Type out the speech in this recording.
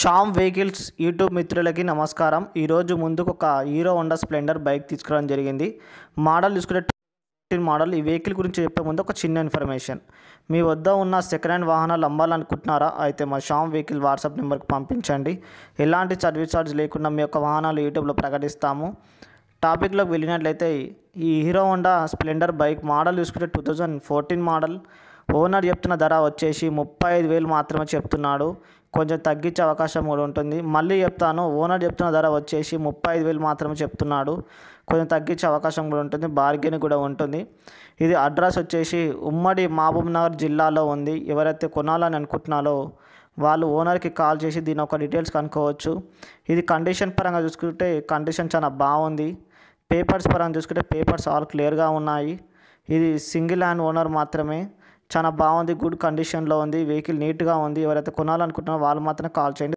Sam vehicles YouTube మిత్రులకి నమస్కారం ఈరోజు ముందుకు ఒక హీరో హోండా స్ప్లెండర్ బైక్ తీసుకురావడం జరిగింది మోడల్ తీసుకుంటే మోడల్ ఈ వెహికల్ గురించి చెప్పే ముందు ఒక చిన్న ఇన్ఫర్మేషన్ మీ వద్ద ఉన్న సెకండ్ హ్యాండ్ వాహనాలు అమ్మాలనుకుంటున్నారా అయితే మా షామ్ వెహికల్ వాట్సాప్ నెంబర్కి పంపించండి ఎలాంటి సర్వీస్ ఛార్జ్ లేకుండా మీ యొక్క వాహనాలు యూట్యూబ్లో ప్రకటిస్తాము టాపిక్లోకి వెళ్ళినట్లయితే ఈ Hero Honda Splendor bike model చూసుకుంటే two thousand fourteen model owner చెప్తున్న ధర వచ్చేసి ముప్పై ఐదు వేలు మాత్రమే చెప్తున్నాడు కొంచెం తగ్గించే అవకాశం కూడా ఉంటుంది మళ్ళీ చెప్తాను ఓనర్ చెప్తున్న ధర వచ్చేసి ముప్పై ఐదు వేలు మాత్రమే చెప్తున్నాడు కొంచెం తగ్గించే అవకాశం కూడా ఉంటుంది బార్గెన్ కూడా ఉంటుంది ఇది అడ్రస్ వచ్చేసి ఉమ్మడి మహబూబ్ నగర్ జిల్లాలో ఉంది ఎవరైతే కొనాలని అనుకుంటున్నారో వాళ్ళు ఓనర్కి కాల్ చేసి దీని ఒక డీటెయిల్స్ కనుక్కోవచ్చు ఇది కండిషన్ పరంగా చూసుకుంటే కండిషన్ చాలా బాగుంది పేపర్స్ పరంగా చూసుకుంటే పేపర్స్ ఆల్ క్లియర్గా ఉన్నాయి ఇది సింగిల్ హ్యాండ్ ఓనర్ మాత్రమే చాలా బాగుంది గుడ్ కండిషన్లో ఉంది వెహికల్ నీట్గా ఉంది ఎవరైతే కొనాలనుకుంటున్నారో వాళ్ళు మాత్రం కాల్ చేయండి